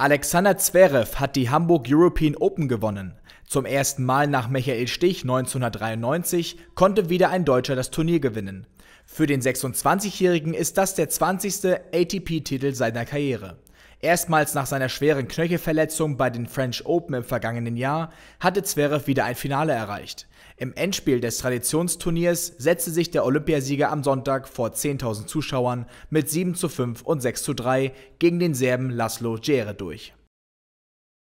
Alexander Zverev hat die Hamburg European Open gewonnen. Zum ersten Mal nach Michael Stich 1993 konnte wieder ein Deutscher das Turnier gewinnen. Für den 26-Jährigen ist das der 20. ATP-Titel seiner Karriere. Erstmals nach seiner schweren Knöchelverletzung bei den French Open im vergangenen Jahr hatte Zverev wieder ein Finale erreicht. Im Endspiel des Traditionsturniers setzte sich der Olympiasieger am Sonntag vor 10.000 Zuschauern mit 7 zu 5 und 6 zu 3 gegen den Serben Laszlo Djere durch.